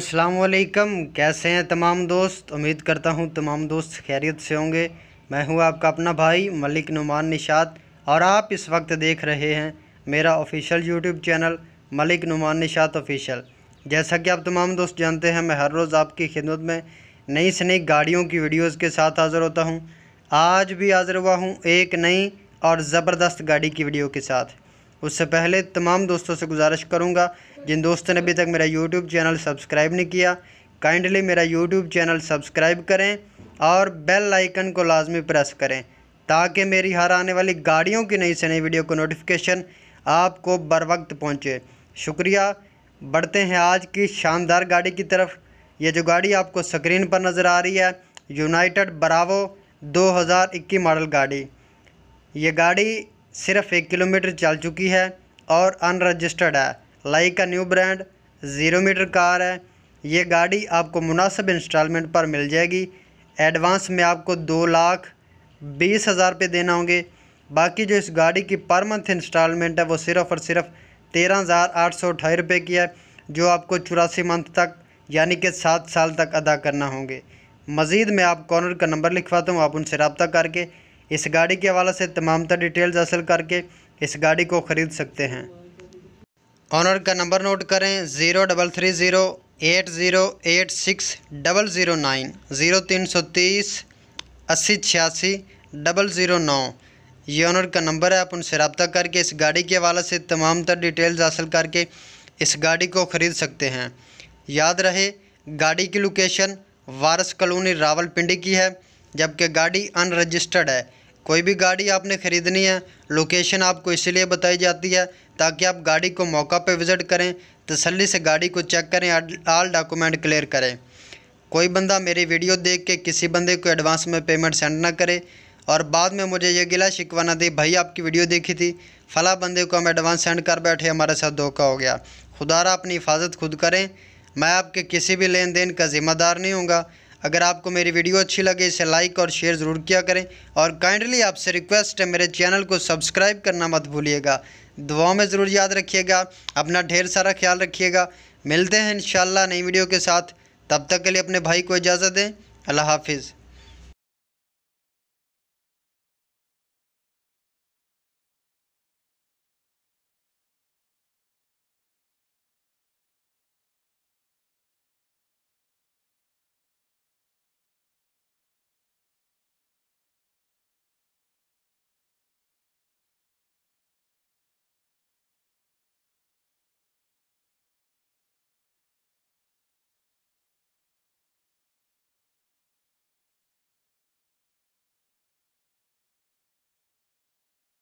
अस्सलाम कैसे हैं तमाम दोस्त उम्मीद करता हूं तमाम दोस्त खैरियत से होंगे मैं हूं आपका अपना भाई मलिक नुमान निशात और आप इस वक्त देख रहे हैं मेरा official YouTube channel Malik Noman Nishat official जैसा कि आप तमाम दोस्त जानते हैं मैं हर रोज़ आपकी खिदमत में नई से नई गाड़ियों की वीडियोज़ के साथ हाज़िर होता हूँ आज भी हाज़िर हुआ हूँ एक नई और ज़बरदस्त गाड़ी की वीडियो के साथ उससे पहले तमाम दोस्तों से गुजारिश करूँगा जिन दोस्तों ने अभी तक मेरा यूट्यूब चैनल सब्सक्राइब नहीं किया काइंडली मेरा यूट्यूब चैनल सब्सक्राइब करें और बेल आइकन को लाजमी प्रेस करें ताकि मेरी हर आने वाली गाड़ियों की नई से नई वीडियो को नोटिफिकेशन आपको बर वक्त पहुँचे शुक्रिया बढ़ते हैं आज की शानदार गाड़ी की तरफ ये जो गाड़ी आपको स्क्रीन पर नज़र आ रही है यूनाइटेड बरावो 2021 मॉडल गाड़ी ये गाड़ी सिर्फ एक किलोमीटर चल चुकी है और अनरजिस्टर्ड है लाइक का new brand zero meter car है ये गाड़ी आपको मुनासिब इंस्टॉलमेंट पर मिल जाएगी एडवांस में आपको दो लाख बीस हज़ार रुपये देना होंगे बाकी जो इस गाड़ी की पर मंथ इंस्टॉलमेंट है वो सिर्फ़ और सिर्फ तेरह हज़ार आठ सौ अठाई रुपये की है जो आपको चौरासी मंथ तक यानी कि सात साल तक अदा करना होंगे मज़ीद मैं आप कॉर्नर का नंबर लिखवाता हूँ आप उनसे रबता करके इस गाड़ी के हवाले से तमाम तर डिटेल्स हासिल करके इस गाड़ी को ख़रीद सकते हैं ऑनर का नंबर नोट करें zero double three zero eight zero eight six double zero nine zero तीन सौ तीस अस्सी छियासी डबल ज़ीरो नौ ये ऑनर का नंबर है आप उनसे रबता करके इस गाड़ी के हवाले से तमाम तर डिटेल्स हासिल करके इस गाड़ी को ख़रीद सकते हैं याद रहे गाड़ी की लोकेशन वारस कलोनी रावलपिंडी की है जबकि गाड़ी अनरजिस्टर्ड है कोई भी गाड़ी आपने ख़रीदनी है लोकेशन आपको इसलिए बताई जाती है ताकि आप गाड़ी को मौका पर विज़िट करें तसल्ली से गाड़ी को चेक करें आल डॉक्यूमेंट क्लियर करें कोई बंदा मेरी वीडियो देख के किसी बंदे को एडवांस में पेमेंट सेंड ना करे और बाद में मुझे ये गिला शिकवा ना दे भाई आपकी वीडियो देखी थी फला बंदे को हम एडवांस सेंड कर बैठे हमारे साथ धोखा हो गया खुदारा अपनी हिफाजत खुद करें मैं आपके किसी भी लेन देन का ज़िम्मेदार नहीं हूँगा अगर आपको मेरी वीडियो अच्छी लगे इसे लाइक और शेयर ज़रूर किया करें और काइंडली आपसे रिक्वेस्ट है मेरे चैनल को सब्सक्राइब करना मत भूलिएगा दुआओं में ज़रूर याद रखिएगा अपना ढेर सारा ख्याल रखिएगा मिलते हैं इन नई वीडियो के साथ तब तक के लिए अपने भाई को इजाज़त दें अल्लाह हाफिज़